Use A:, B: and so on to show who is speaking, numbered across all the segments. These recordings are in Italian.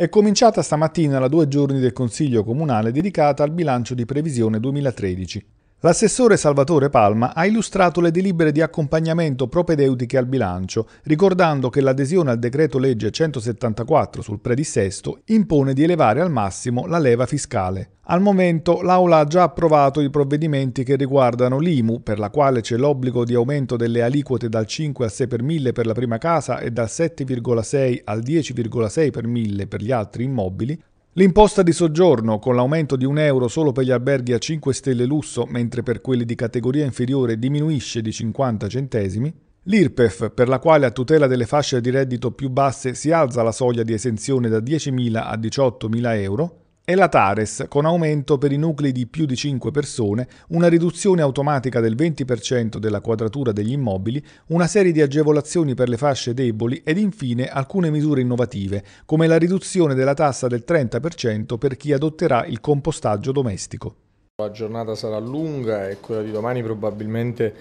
A: È cominciata stamattina la due giorni del Consiglio Comunale dedicata al bilancio di previsione 2013. L'assessore Salvatore Palma ha illustrato le delibere di accompagnamento propedeutiche al bilancio, ricordando che l'adesione al decreto legge 174 sul predissesto impone di elevare al massimo la leva fiscale. Al momento l'Aula ha già approvato i provvedimenti che riguardano l'IMU, per la quale c'è l'obbligo di aumento delle aliquote dal 5 al 6 per 1000 per la prima casa e dal 7,6 al 10,6 per 1000 per gli altri immobili, L'imposta di soggiorno, con l'aumento di un euro solo per gli alberghi a 5 stelle lusso, mentre per quelli di categoria inferiore diminuisce di 50 centesimi, l'IRPEF, per la quale a tutela delle fasce di reddito più basse si alza la soglia di esenzione da 10.000 a 18.000 euro, e la Tares con aumento per i nuclei di più di 5 persone, una riduzione automatica del 20% della quadratura degli immobili, una serie di agevolazioni per le fasce deboli ed infine alcune misure innovative, come la riduzione della tassa del 30% per chi adotterà il compostaggio domestico.
B: La giornata sarà lunga e quella di domani probabilmente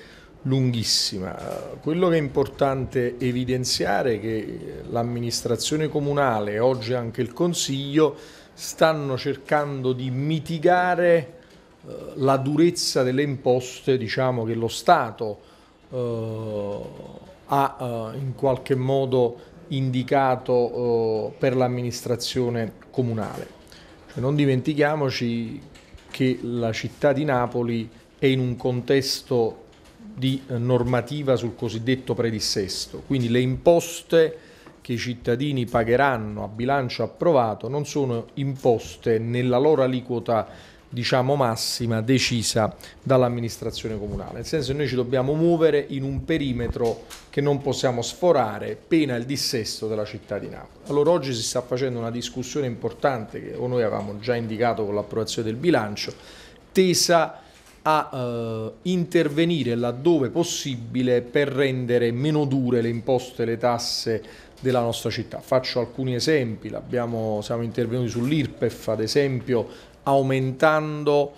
B: lunghissima. Quello che è importante evidenziare è che l'amministrazione comunale e oggi anche il Consiglio stanno cercando di mitigare eh, la durezza delle imposte diciamo, che lo Stato eh, ha eh, in qualche modo indicato eh, per l'amministrazione comunale. Cioè, non dimentichiamoci che la città di Napoli è in un contesto di eh, normativa sul cosiddetto predissesto, quindi le imposte che i cittadini pagheranno a bilancio approvato non sono imposte nella loro aliquota diciamo massima decisa dall'amministrazione comunale. Nel senso che noi ci dobbiamo muovere in un perimetro che non possiamo sforare, pena il dissesto della città di Napoli. Allora oggi si sta facendo una discussione importante che noi avevamo già indicato con l'approvazione del bilancio, tesa a a eh, intervenire laddove possibile per rendere meno dure le imposte, e le tasse della nostra città. Faccio alcuni esempi, siamo intervenuti sull'IRPEF ad esempio aumentando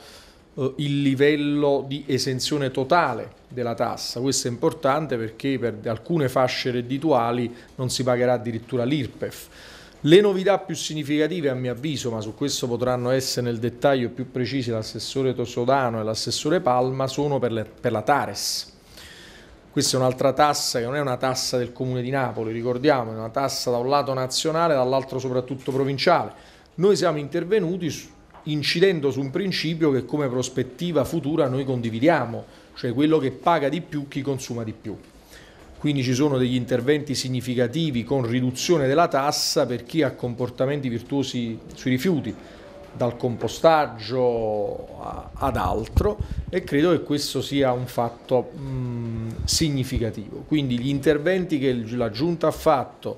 B: eh, il livello di esenzione totale della tassa. Questo è importante perché per alcune fasce reddituali non si pagherà addirittura l'IRPEF. Le novità più significative a mio avviso, ma su questo potranno essere nel dettaglio più precisi l'assessore Tosodano e l'assessore Palma, sono per, le, per la Tares. Questa è un'altra tassa che non è una tassa del Comune di Napoli, ricordiamo, è una tassa da un lato nazionale e dall'altro soprattutto provinciale. Noi siamo intervenuti incidendo su un principio che come prospettiva futura noi condividiamo, cioè quello che paga di più chi consuma di più quindi ci sono degli interventi significativi con riduzione della tassa per chi ha comportamenti virtuosi sui rifiuti, dal compostaggio ad altro e credo che questo sia un fatto mh, mm, significativo. Quindi gli interventi che la Giunta ha fatto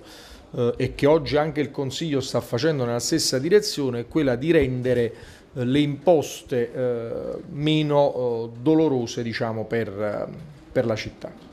B: eh, e che oggi anche il Consiglio sta facendo nella stessa direzione è quella di rendere eh, le imposte eh, meno eh, dolorose diciamo, per, eh, per la città.